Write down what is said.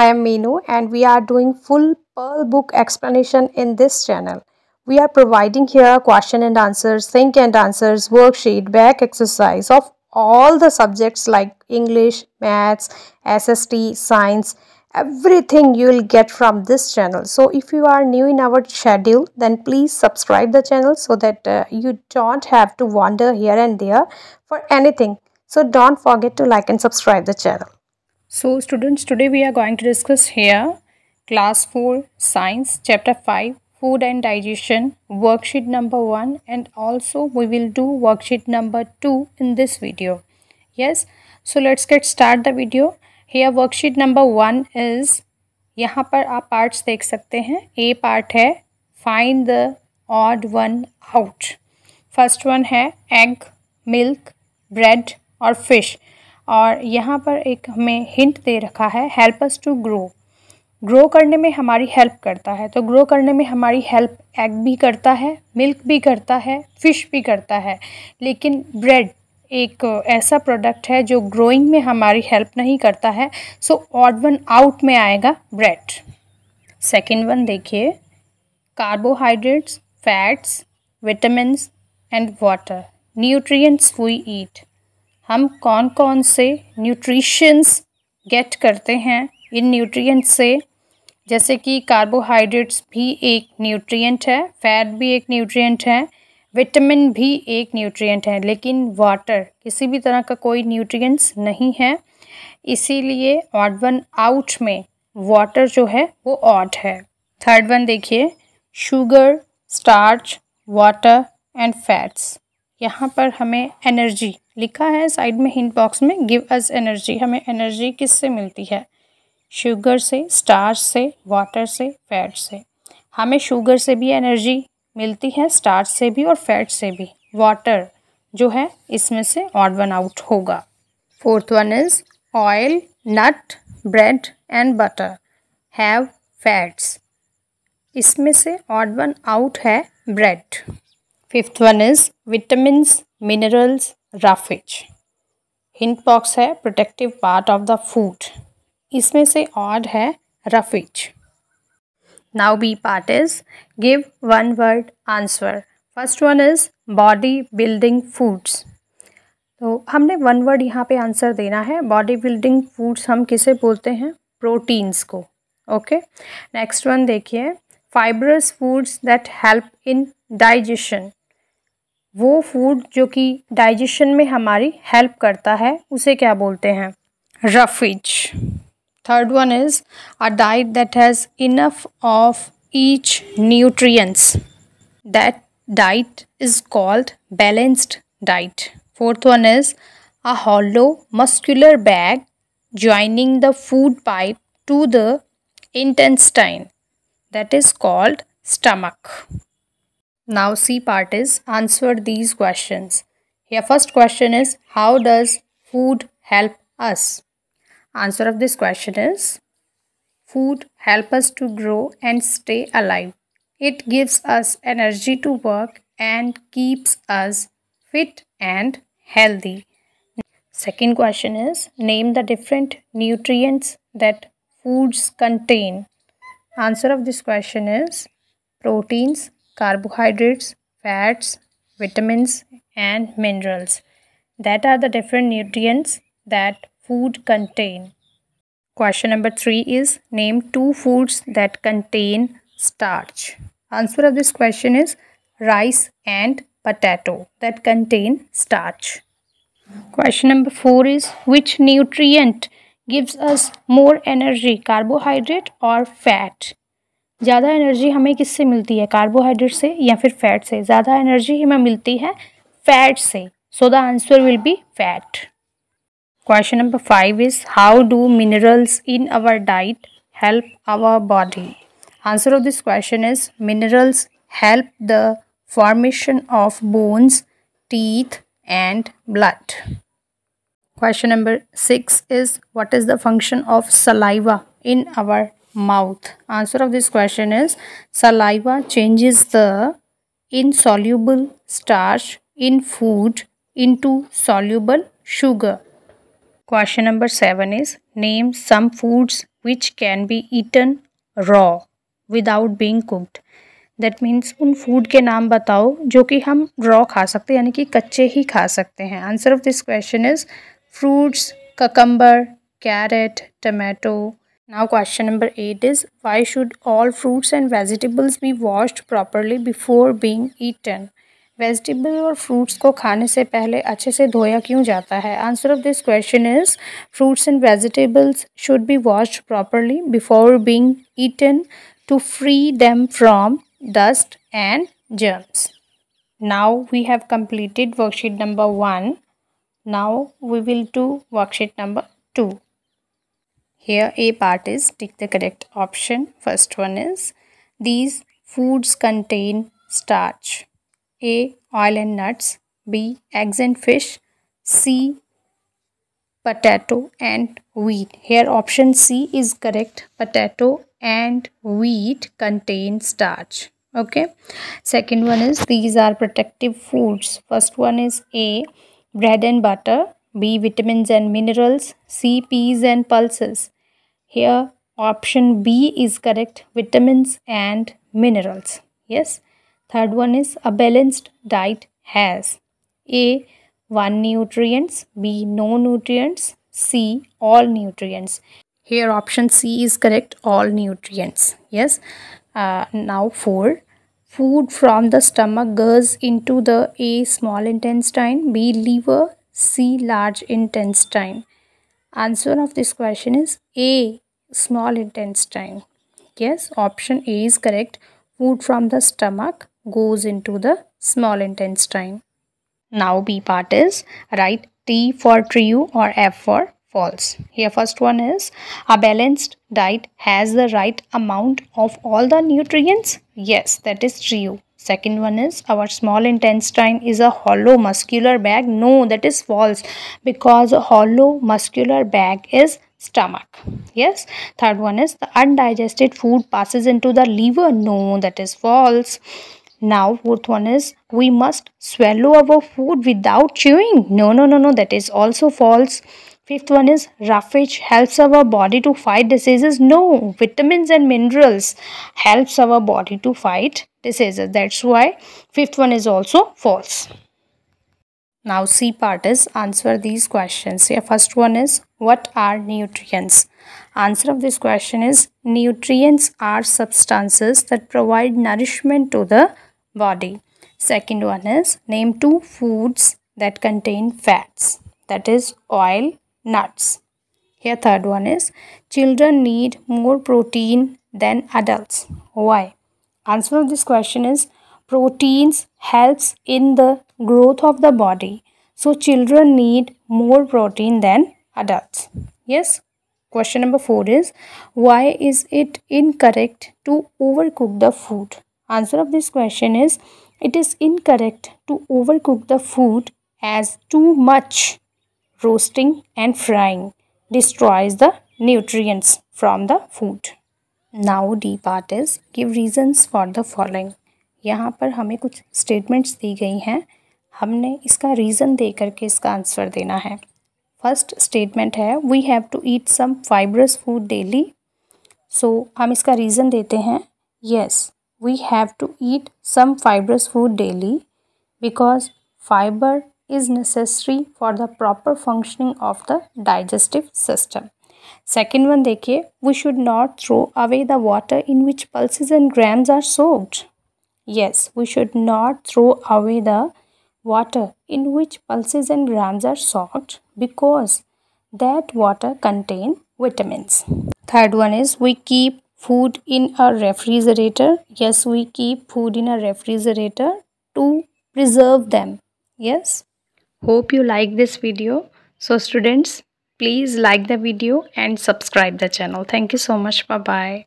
I am Meenu and we are doing full Pearl book explanation in this channel. We are providing here question and answers, think and answers, worksheet, back exercise of all the subjects like English, Maths, SST, Science, everything you will get from this channel. So if you are new in our schedule then please subscribe the channel so that uh, you don't have to wander here and there for anything. So don't forget to like and subscribe the channel. So students today we are going to discuss here class 4 science chapter 5 food and digestion worksheet number 1 and also we will do worksheet number 2 in this video. Yes so let's get start the video. Here worksheet number 1 is यहाँ पर आप parts देख सकते हैं A part है find the odd one out first one है egg milk bread और fish और यहाँ पर एक हमें हिंट दे रखा है help us to grow grow करने में हमारी हेल्प करता है तो ग्रो करने में हमारी हेल्प एग भी करता है मिल्क भी करता है फ़िश भी करता है लेकिन ब्रेड एक ऐसा प्रोडक्ट है जो ग्रोइंग में हमारी हेल्प नहीं करता है सो ऑड वन आउट में आएगा ब्रेड सेकेंड वन देखिए carbohydrates fats vitamin and water nutrients we eat हम कौन कौन से न्यूट्रिशंस गेट करते हैं इन न्यूट्रिएंट से जैसे कि कार्बोहाइड्रेट्स भी एक न्यूट्रिएंट है फैट भी एक न्यूट्रिएंट है विटामिन भी एक न्यूट्रिएंट है लेकिन वाटर किसी भी तरह का कोई न्यूट्रिएंट्स नहीं है इसीलिए ऑड वन आउट में वाटर जो है वो ऑड है थर्ड वन देखिए sugar starch water and fats यहाँ पर हमें एनर्जी लिखा है साइड में हिंट बॉक्स में गिव अस एनर्जी हमें एनर्जी किससे मिलती है शुगर से स्टार्च से वाटर से फैट से हमें शुगर से भी एनर्जी मिलती है स्टार्च से भी और फैट से भी वाटर जो है इसमें से ऑड वन आउट होगा fourth one is oil nut bread and butter have fats इसमें से ऑड वन आउट है bread fifth one is vitamin minerals roughage hint box है protective part of the food इसमें से ऑड है roughage now B part is give one word answer first one is body building foods तो हमने one word यहाँ पे answer देना है बॉडी बिल्डिंग फूड्स हम किसे बोलते हैं प्रोटीन्स को ओके नेक्स्ट वन देखिए fibrous foods that help in digestion वो फूड जो कि डाइजेशन में हमारी हेल्प करता है उसे क्या बोलते हैं roughage third one is a diet that has enough of each nutrients that diet is called balanced diet fourth one is a hollow muscular bag joining the food pipe to the intestine that is called stomach Now C part is answer these questions. Here first question is how does food help us? Answer of this question is food help us to grow and stay alive. It gives us energy to work and keeps us fit and healthy. Second question is name the different nutrients that foods contain. Answer of this question is proteins, carbohydrates, fats, vitamins and minerals. That are the different nutrients that food contain. Question number 3 is name two foods that contain starch. Answer of this question is rice and potato that contain starch. Question number 4 is which nutrient gives us more energy carbohydrate or fat? ज़्यादा energy हमें किससे मिलती है carbohydrate से या फिर fat से ज़्यादा एनर्जी हमें मिलती है फैट से so the answer will be fat question number five is how do minerals in our diet help our body answer of this question is minerals help the formation of bones teeth and blood question number six is what is the function of saliva in our mouth answer of this question is saliva changes the insoluble starch in food into soluble sugar question number 7 is name some foods which can be eaten raw without being cooked that means उन food के नाम बताओ जो कि हम raw खा सकते हैं यानी कि कच्चे ही खा सकते हैं answer of this question is fruits cucumber carrot tomato Now question number 8 is why should all fruits and vegetables be washed properly before being eaten? Vegetable or fruits को खाने से पहले अच्छे से धोया क्यों जाता है Answer of this question is: Fruits and vegetables should be washed properly before being eaten to free them from dust and germs. Now we have completed worksheet number 1. Now we will do worksheet number 2. Here A part is tick the correct option. First one is these foods contain starch. A. Oil and nuts. B. Eggs and fish. C. Potato and wheat. Here option C is correct. Potato and wheat contain starch. Okay. Second one is these are protective foods. First one is A. Bread and butter. B. Vitamins and minerals. C. Peas and pulses. Here option B is correct vitamins and minerals. Yes. Third one is a balanced diet has A. 1 nutrients, B. No nutrients, C. All nutrients. Here option C is correct all nutrients. Yes. Uh, now 4 food from the stomach goes into the a small intestine b liver c large intestine answer of this question is a small intestine. Yes, option A is correct. Food from the stomach goes into the small intestine. Now B part is right. T for true or F for false. Here first one is a balanced diet has the right amount of all the nutrients. Yes, that is true. Second one is our small intestine is a hollow muscular bag. No, that is false because a hollow muscular bag is stomach yes third one is the undigested food passes into the liver no that is false now fourth one is we must swallow our food without chewing no no no no that is also false fifth one is roughage helps our body to fight diseases no vitamins and minerals helps our body to fight diseases that's why fifth one is also false now C part is answer these questions. Yeah, first one is what are nutrients? Answer of this question is nutrients are substances that provide nourishment to the body. Second one is name two foods that contain fats that is oil, nuts. Here third one is children need more protein than adults. Why? Answer of this question is proteins helps in the growth of the body. So children need more protein than adults yes question number 4 is why is it incorrect to overcook the food answer of this question is it is incorrect to overcook the food as too much roasting and frying destroys the nutrients from the food now d part is give reasons for the following yahan par hame kuch statements di gayi hain हमने इसका reason दे करके इसका answer देना है first statement है we have to eat some fibrous food daily so हम इसका reason देते हैं yes we have to eat some fibrous food daily because fibre is necessary for the proper functioning of the digestive system second one देखिए we should not throw away the water in which pulses and grams are soaked yes we should not throw away the water in which pulses and grams are sought because that water contain vitamins. Third one is we keep food in a refrigerator. Yes, we keep food in a refrigerator to preserve them. Yes. Hope you like this video. So students, please like the video and subscribe the channel. Thank you so much. Bye-bye.